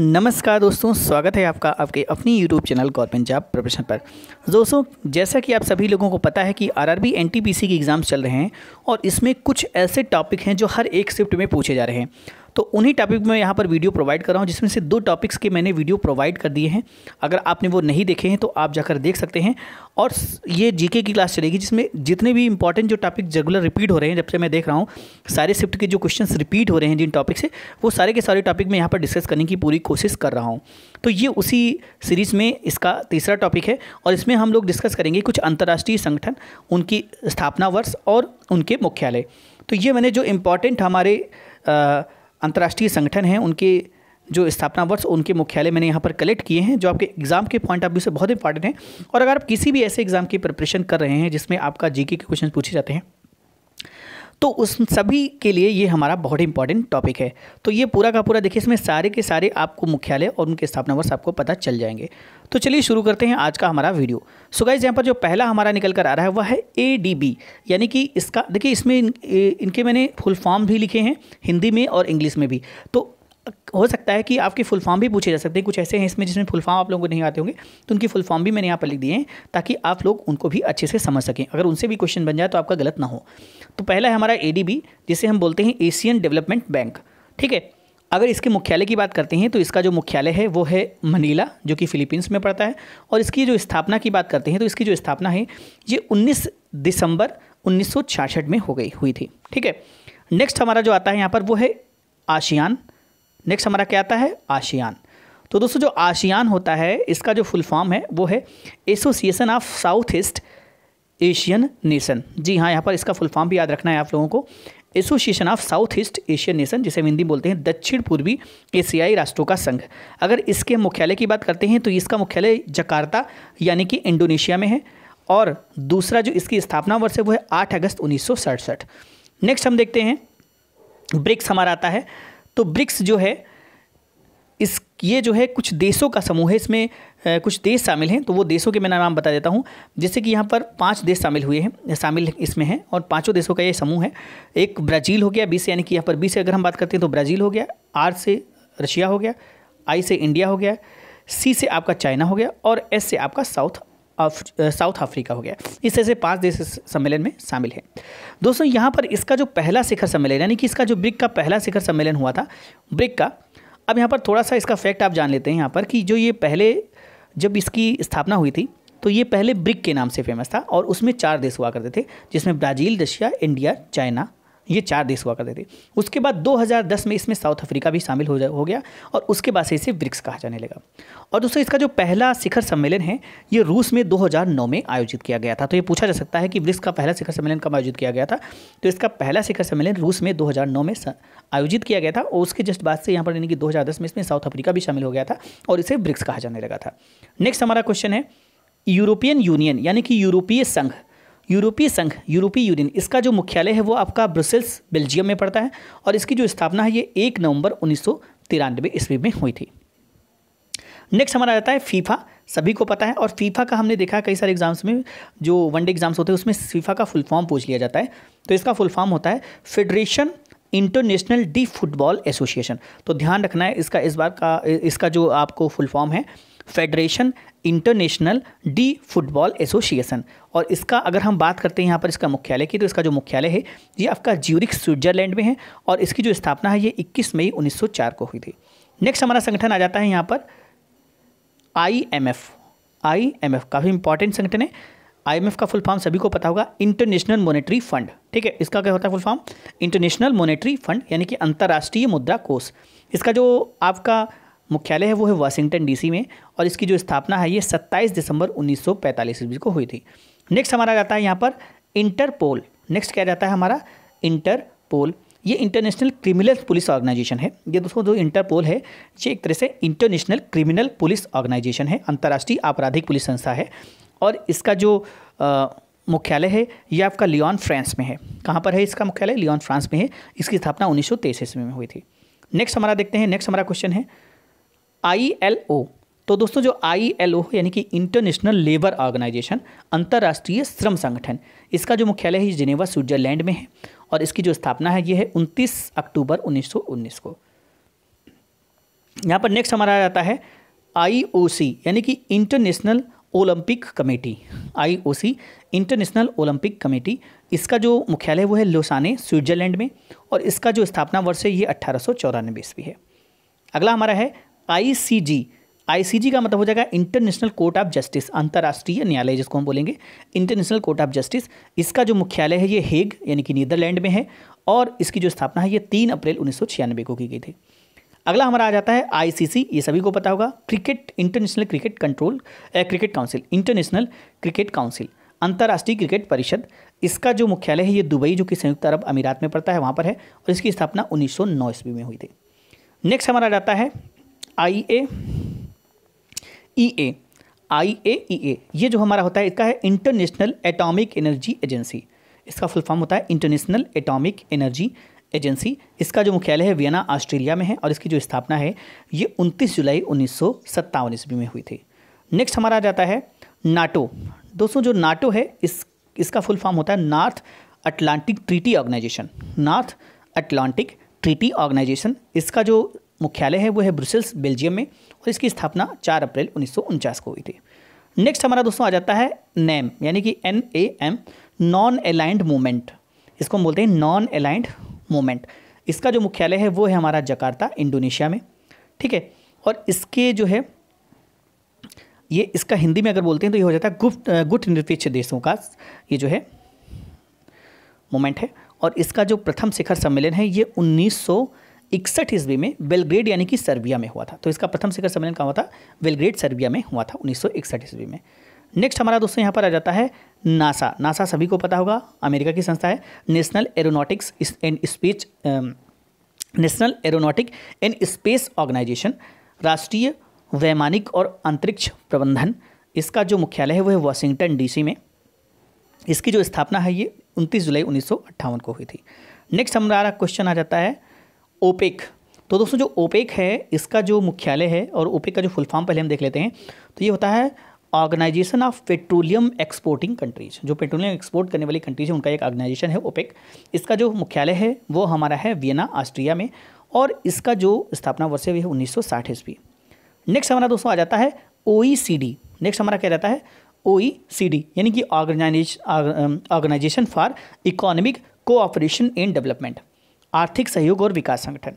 नमस्कार दोस्तों स्वागत है आपका आपके अपनी YouTube channel government job profession पर दोस्तों जैसा कि आप सभी लोगों को पता है कि आरआरबी एनटीपीसी के एग्ज़ाम्स चल रहे हैं और इसमें कुछ ऐसे टॉपिक हैं जो हर एक शिफ्ट में पूछे जा रहे हैं तो उन्हीं टॉपिक में यहाँ पर वीडियो प्रोवाइड कर रहा हूँ जिसमें से दो टॉपिक्स के मैंने वीडियो प्रोवाइड कर दिए हैं अगर आपने वो नहीं देखे हैं तो आप जाकर देख सकते हैं और ये जीके की क्लास चलेगी जिसमें जितने भी इंपॉर्टेंट जो टॉपिक रेगुलर रिपीट हो रहे हैं जब से मैं देख रहा हूँ सारे शिफ्ट के जो क्वेश्चन रिपीट हो रहे हैं जिन टॉपिक से वो सारे के सारे टॉपिक में यहाँ पर डिस्कस करने की पूरी कोशिश कर रहा हूँ तो ये उसी सीरीज़ में इसका तीसरा टॉपिक है और इसमें हम लोग डिस्कस करेंगे कुछ अंतर्राष्ट्रीय संगठन उनकी स्थापना वर्ष और उनके मुख्यालय तो ये मैंने जो इम्पोर्टेंट हमारे आ, अंतर्राष्ट्रीय संगठन हैं उनके जो स्थापना वर्ष उनके मुख्यालय मैंने यहाँ पर कलेक्ट किए हैं जो आपके एग्ज़ाम के पॉइंट ऑफ व्यू से बहुत इंपॉर्टेंट हैं और अगर आप किसी भी ऐसे एग्ज़ाम की प्रिपरेशन कर रहे हैं जिसमें आपका जीके के क्वेश्चन पूछे जाते हैं तो उस सभी के लिए ये हमारा बहुत इंपॉर्टेंट टॉपिक है तो ये पूरा का पूरा देखिए इसमें सारे के सारे आपको मुख्यालय और उनके स्थापना वर्ष आपको पता चल जाएंगे तो चलिए शुरू करते हैं आज का हमारा वीडियो सो गाइज यहाँ पर जो पहला हमारा निकल कर आ रहा है वह है ए डी बी यानी कि इसका देखिए इसमें इनके मैंने फुल फॉर्म भी लिखे हैं हिंदी में और इंग्लिश में भी तो हो सकता है कि आपके फुल फॉर्म भी पूछे जा सकते हैं कुछ ऐसे हैं इसमें जिसमें फुल फॉर्म आप लोगों को नहीं आते होंगे तो उनकी फुल फॉर्म भी मैंने यहाँ पर लिख दिए हैं ताकि आप लोग उनको भी अच्छे से समझ सकें अगर उनसे भी क्वेश्चन बन जाए तो आपका गलत ना हो तो पहला है हमारा ए जिसे हम बोलते हैं एशियन डेवलपमेंट बैंक ठीक है अगर इसके मुख्यालय की बात करते हैं तो इसका जो मुख्यालय है वो है मनीला जो कि फ़िलीपींस में पड़ता है और इसकी जो स्थापना की बात करते हैं तो इसकी जो स्थापना है ये 19 दिसंबर 1966 में हो गई हुई थी ठीक है नेक्स्ट हमारा जो आता है यहाँ पर वो है आशियान नेक्स्ट हमारा क्या आता है आशियान तो दोस्तों जो आशियान होता है इसका जो फुल फॉर्म है वो है Association of South East Asian Nation जी हाँ यहाँ पर इसका फुल फॉर्म भी याद रखना है आप लोगों को Association of South East Asian Nation जिसे हिंदी बोलते हैं दक्षिण पूर्वी एशियाई राष्ट्रों का संघ अगर इसके मुख्यालय की बात करते हैं तो इसका मुख्यालय जकार्ता यानी कि इंडोनेशिया में है और दूसरा जो इसकी स्थापना वर्ष है वो है आठ अगस्त उन्नीस नेक्स्ट हम देखते हैं ब्रिक्स हमारा आता है तो ब्रिक्स जो है इस ये जो है कुछ देशों का समूह है इसमें कुछ देश शामिल हैं तो वो देशों के मैं नाम बता देता हूँ जैसे कि यहाँ पर पांच देश शामिल हुए हैं शामिल इसमें हैं और पांचों देशों का ये समूह है एक ब्राज़ील हो गया बी से यानी कि यहाँ पर बी से अगर हम बात करते हैं तो ब्राज़ील हो गया आर से रशिया हो गया आई से इंडिया हो गया सी से आपका चाइना हो गया और एस से आपका साउथ साउथ अफ्रीका हो गया इस ऐसे पांच देश इस सम्मेलन में शामिल हैं दोस्तों यहाँ पर इसका जो पहला शिखर सम्मेलन यानी कि इसका जो ब्रिक का पहला शिखर सम्मेलन हुआ था ब्रिक का अब यहाँ पर थोड़ा सा इसका फैक्ट आप जान लेते हैं यहाँ पर कि जो ये पहले जब इसकी स्थापना हुई थी तो ये पहले ब्रिक के नाम से फेमस था और उसमें चार देश हुआ करते थे जिसमें ब्राज़ील रशिया इंडिया चाइना ये चार देश हुआ करते थे उसके बाद 2010 में इसमें साउथ अफ्रीका भी शामिल हो जा हो गया और उसके बाद से इसे ब्रिक्स कहा जाने लगा और दूसरा इसका जो पहला शिखर सम्मेलन है ये रूस में 2009 में आयोजित किया गया था तो ये पूछा जा सकता है कि ब्रिक्स का पहला शिखर सम्मेलन कब आयोजित किया गया था तो इसका पहला शिखर सम्मेलन रूस में दो में आयोजित किया गया था और उसके जस्ट बाद से यहाँ पर यानी कि दो में इसमें साउथ अफ्रीका भी शामिल हो गया था और इसे ब्रिक्स कहा जाने लगा था नेक्स्ट हमारा क्वेश्चन है यूरोपियन यूनियन यानी कि यूरोपीय संघ यूरोपीय संघ यूरोपीय यूनियन इसका जो मुख्यालय है वो आपका ब्रुसेल्स बेल्जियम में पड़ता है और इसकी जो स्थापना है ये एक नवंबर उन्नीस सौ तिरानवे ईस्वी में हुई थी नेक्स्ट हमारा आता है फीफा सभी को पता है और फीफा का हमने देखा कई सारे एग्जाम्स में जो वनडे एग्जाम्स होते हैं उसमें फीफा का फुल फॉर्म पूछ लिया जाता है तो इसका फुल फॉर्म होता है Federation International de Football Association तो ध्यान रखना है इसका इस बार का इसका जो आपको फुल फॉर्म है Federation International de Football Association और इसका अगर हम बात करते हैं यहाँ पर इसका मुख्यालय की तो इसका जो मुख्यालय है ये आपका ज्यूरिक स्विट्जरलैंड में है और इसकी जो स्थापना है ये 21 मई 1904 को हुई थी नेक्स्ट हमारा संगठन आ जाता है यहाँ पर I M F I M F काफ़ी इंपॉर्टेंट संगठन है एफ का फुल फॉर्म सभी को पता होगा इंटरनेशनल मॉनेटरी फंड ठीक है इसका क्या होता है full form International Monetary Fund यानी कि अंतर्राष्ट्रीय मुद्रा कोष इसका जो आपका मुख्यालय है वो है वाशिंगटन डीसी में और इसकी जो स्थापना है ये 27 दिसंबर 1945 ईस्वी को हुई थी नेक्स्ट हमारा जाता है यहाँ पर इंटरपोल नेक्स्ट क्या जाता है हमारा इंटरपोल ये इंटरनेशनल क्रिमिनल पुलिस ऑर्गेनाइजेशन है ये दोस्तों जो इंटरपोल है ये एक तरह से इंटरनेशनल क्रिमिनल पुलिस ऑर्गेनाइजेशन है अंतर्राष्ट्रीय आपराधिक पुलिस संस्था है और इसका जो मुख्यालय है ये आपका लियोन फ्रांस में है कहाँ पर है इसका मुख्यालय लियोन फ्रांस में है इसकी स्थापना उन्नीस सौ ईस्वी में हुई थी नेक्स्ट हमारा देखते हैं नेक्स्ट हमारा क्वेश्चन है आई एल ओ तो दोस्तों जो आई एल ओ यानी कि इंटरनेशनल लेबर ऑर्गेनाइजेशन अंतर्राष्ट्रीय श्रम संगठन इसका जो मुख्यालय है जिनेवा स्विट्जरलैंड में है और इसकी जो स्थापना है ये है उनतीस अक्टूबर उन्नीस को यहाँ पर नेक्स्ट हमारा आता है आई ओ सी यानी कि International Olympic Committee I O C International Olympic Committee इसका जो मुख्यालय वो है लोसाने स्विट्जरलैंड में और इसका जो स्थापना वर्ष है ये अट्ठारह सौ है अगला हमारा है आईसीजी आईसीजी का मतलब हो जाएगा इंटरनेशनल कोर्ट ऑफ जस्टिस अंतर्राष्ट्रीय न्यायालय जिसको हम बोलेंगे इंटरनेशनल कोर्ट ऑफ जस्टिस इसका जो मुख्यालय है ये हेग यानी कि नीदरलैंड में है और इसकी जो स्थापना है ये तीन अप्रैल उन्नीस को की गई थी अगला हमारा आ जाता है आईसीसी ये सभी को पता होगा cricket International Cricket Control Cricket Council International Cricket Council अंतर्राष्ट्रीय क्रिकेट परिषद इसका जो मुख्यालय है ये दुबई जो कि संयुक्त अरब अमीरात में पड़ता है वहाँ पर है और इसकी स्थापना उन्नीस ईस्वी में हुई थी नेक्स्ट हमारा जाता है आई ए ई ए आई ए ई ए ये जो हमारा होता है इसका है इंटरनेशनल एटॉमिक एनर्जी एजेंसी इसका फुल फॉर्म होता है इंटरनेशनल एटॉमिक एनर्जी एजेंसी इसका जो मुख्यालय है वियना ऑस्ट्रेलिया में है और इसकी जो स्थापना है ये 29 जुलाई उन्नीस सौ ईस्वी में हुई थी नेक्स्ट हमारा आ जाता है नाटो दोस्तों जो नाटो है इस इसका फुल फॉर्म होता है North Atlantic Treaty Organization North Atlantic Treaty Organization इसका जो मुख्यालय है वो है ब्रुसेल्स बेल्जियम में और इसकी स्थापना चार अप्रैल उन्नीस को हुई थी नेक्स्ट हमारा दोस्तों आ जाता है नैम यानी कि N A M Non Aligned Movement इसको हम बोलते हैं नॉन अलाइंड मूवमेंट इसका जो मुख्यालय है वो है हमारा जकार्ता इंडोनेशिया में ठीक है और इसके जो है ये इसका हिंदी में अगर बोलते हैं तो ये हो जाता है गुप्त गुट निरपेक्ष देशों का ये जो है मोमेंट है और इसका जो प्रथम शिखर सम्मेलन है ये उन्नीस इकसठ ईस्वी में बेलग्रेड यानी कि सर्बिया में हुआ था तो इसका प्रथम शिखर सम्मेलन कहाँ हुआ था बेलग्रेड सर्बिया में हुआ था उन्नीस सौ इकसठ ईस्वी में नेक्स्ट हमारा दोस्तों यहाँ पर आ जाता है नासा नासा सभी को पता होगा अमेरिका की संस्था है National Aeronautics and Space National Aeronautic and Space Organization राष्ट्रीय वैमानिक और अंतरिक्ष प्रबंधन इसका जो मुख्यालय है वह है वाशिंगटन डीसी में इसकी जो स्थापना है ये 29 जुलाई उन्नीस को हुई थी नेक्स्ट हमारा क्वेश्चन आ जाता है ओपेक तो दोस्तों जो ओपेक है इसका जो मुख्यालय है और ओपेक का जो फुल फॉर्म पहले हम देख लेते हैं तो ये होता है Organization of Petroleum Exporting Countries जो पेट्रोलियम एक्सपोर्ट करने वाली कंट्रीज है उनका एक ऑर्गेनाइजेशन है ओपेक इसका जो मुख्यालय है वो हमारा है वियना ऑस्ट्रिया में और इसका जो स्थापना वर्ष है है उन्नीस सौ साठ ईस्वी नेक्स्ट हमारा दोस्तों आ जाता है ओ नेक्स्ट हमारा क्या रहता है ओ यानी कि Organisation for Economic Cooperation in Development आर्थिक सहयोग और विकास संगठन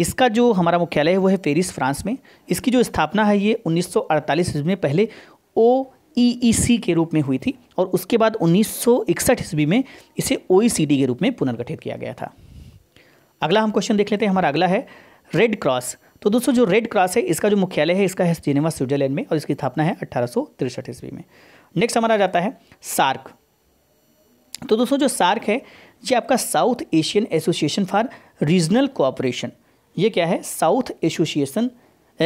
इसका जो हमारा मुख्यालय है वो है पेरिस फ्रांस में इसकी जो स्थापना है ये 1948 ईस्वी में पहले ओ ई के रूप में हुई थी और उसके बाद 1961 ईस्वी में इसे ओ के रूप में पुनर्गठित किया गया था अगला हम क्वेश्चन देख लेते हैं हमारा अगला है रेड क्रॉस तो दोस्तों जो रेड क्रॉस है इसका जो मुख्यालय है इसका है जिनेवा स्विट्जरलैंड में और इसकी स्थापना है अट्ठारह ईस्वी में नेक्स्ट हमारा जाता है सार्क तो दोस्तों जो सार्क है ये आपका South Asian Association for Regional Cooperation ये क्या है South Association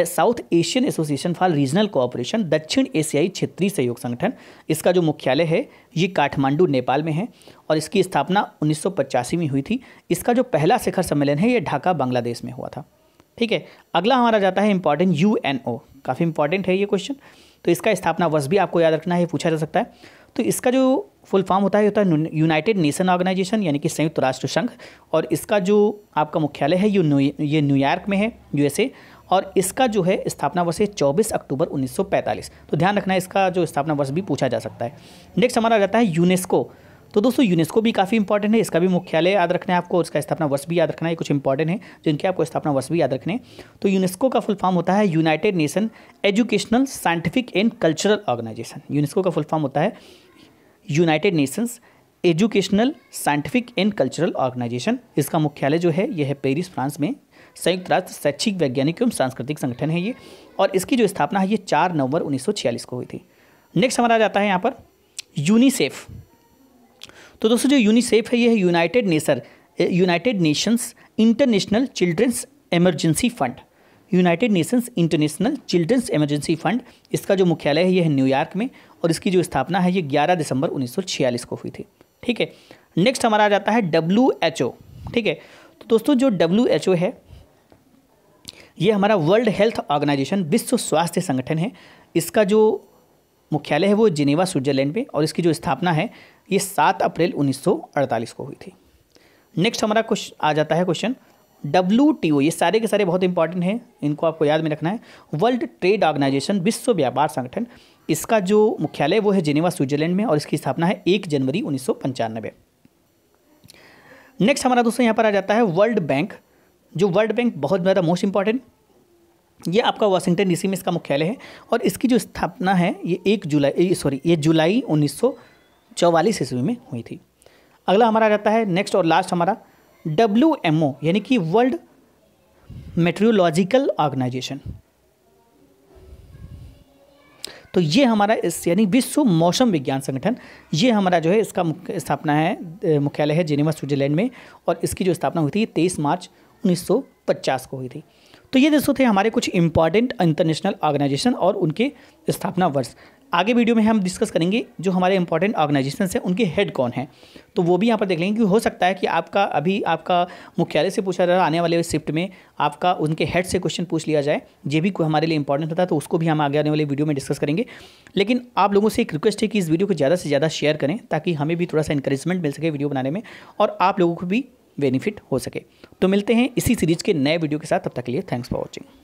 South Asian Association for Regional Cooperation दक्षिण एशियाई क्षेत्रीय सहयोग संगठन इसका जो मुख्यालय है ये काठमांडू नेपाल में है और इसकी स्थापना उन्नीस में हुई थी इसका जो पहला शिखर सम्मेलन है ये ढाका बांग्लादेश में हुआ था ठीक है अगला हमारा जाता है इंपॉर्टेंट यू काफ़ी इंपॉर्टेंट है ये क्वेश्चन तो इसका स्थापना वर्ष भी आपको याद रखना है पूछा जा सकता है तो इसका जो फुल फॉर्म होता है होता है यूनाइटेड नेशन ऑर्गेनाइजेशन यानी कि संयुक्त राष्ट्र संघ और इसका जो आपका मुख्यालय है ये ये न्यूयॉर्क में है यूएसए और इसका जो है स्थापना वर्ष है चौबीस अक्टूबर 1945 तो ध्यान रखना इसका जो स्थापना वर्ष भी पूछा जा सकता है नेक्स्ट हमारा रहता है यूनेस्को तो दोस्तों यूनेस्को भी काफ़ी इंपॉर्टेंट है इसका भी मुख्यालय याद रखना है आपको इसका स्थापना वर्ष भी याद रखना है कुछ इंपॉर्टेंट है जिनके आपको स्थापना वर्ष भी याद रखने तो यूनेस्को का फुल फॉर्म होता है United Nation Educational Scientific and Cultural Organization UNESCO का फुल फॉर्म होता है United Nations Educational Scientific and Cultural Organization इसका मुख्यालय जो है यह है पेरिस फ्रांस में संयुक्त राष्ट्र शैक्षिक वैज्ञानिक एवं सांस्कृतिक संगठन है ये और इसकी जो स्थापना है ये चार नवंबर उन्नीस को हुई थी नेक्स्ट हमारा जाता है यहाँ पर यूनिसेफ तो दोस्तों जो यूनिसेफ है ये है United Nation United Nations International Children's Emergency Fund United Nations International Children's Emergency Fund इसका जो मुख्यालय है यह है न्यूयॉर्क में और इसकी जो स्थापना है ये 11 दिसंबर 1946 को हुई थी ठीक है नेक्स्ट हमारा आ जाता है डब्ल्यू एच ओ ठीक है तो दोस्तों जो डब्ल्यू एच ओ है ये हमारा वर्ल्ड हेल्थ ऑर्गेनाइजेशन विश्व स्वास्थ्य संगठन है इसका जो मुख्यालय है वो जिनेवा स्विट्जरलैंड में और इसकी जो स्थापना है ये सात अप्रैल उन्नीस को हुई थी नेक्स्ट हमारा कुछ आ जाता है क्वेश्चन डब्ल्यू टी ओ ये सारे के सारे बहुत इंपॉर्टेंट हैं इनको आपको याद में रखना है वर्ल्ड ट्रेड ऑर्गेनाइजेशन विश्व व्यापार संगठन इसका जो मुख्यालय वो है जिनेवा स्विट्जरलैंड में और इसकी स्थापना है एक जनवरी उन्नीस नेक्स्ट हमारा दोस्तों यहाँ पर आ जाता है वर्ल्ड बैंक जो वर्ल्ड बैंक बहुत ज़्यादा मोस्ट इंपॉर्टेंट ये आपका वाशिंगटन डीसी में इसका मुख्यालय है और इसकी जो स्थापना है ये एक जुलाई सॉरी ये जुलाई उन्नीस चौवालीस ईस्वी में हुई थी अगला हमारा रहता है नेक्स्ट और लास्ट हमारा डब्ल्यू यानी कि वर्ल्ड मेट्रियोलॉजिकल ऑर्गेनाइजेशन तो ये हमारा इस यानी विश्व मौसम विज्ञान संगठन ये हमारा जो है इसका स्थापना है मुख्यालय है जेनेवा स्विट्जरलैंड में और इसकी जो स्थापना हुई थी तेईस मार्च 1950 को हुई थी तो ये दोस्तों थे हमारे कुछ इंपॉर्टेंट इंटरनेशनल ऑर्गेनाइजेशन और उनके स्थापना वर्ष आगे वीडियो में हम डिस्कस करेंगे जो हमारे इंपॉर्टेंट ऑर्गेनाइजेशन हैं उनके हेड कौन है तो वो भी यहाँ पर देख लेंगे कि हो सकता है कि आपका अभी आपका मुख्यालय से पूछा जा रहा आने वाले शिफ्ट में आपका उनके हेड से क्वेश्चन पूछ लिया जाए ये भी हमारे लिए इंपॉर्टेंट होता है तो उसको भी हम आगे आने वाले वीडियो में डिस्कस करेंगे लेकिन आप लोगों से एक रिक्वेस्ट है कि इस वीडियो को ज़्यादा से ज़्यादा शेयर करें ताकि हमें भी थोड़ा सा इंकरेजमेंट मिल सके वीडियो बनाने में और आप लोगों को भी बेनिफिट हो सके तो मिलते हैं इसी सीरीज़ के नए वीडियो के साथ तब तक के लिए थैंक्स फॉर वॉचिंग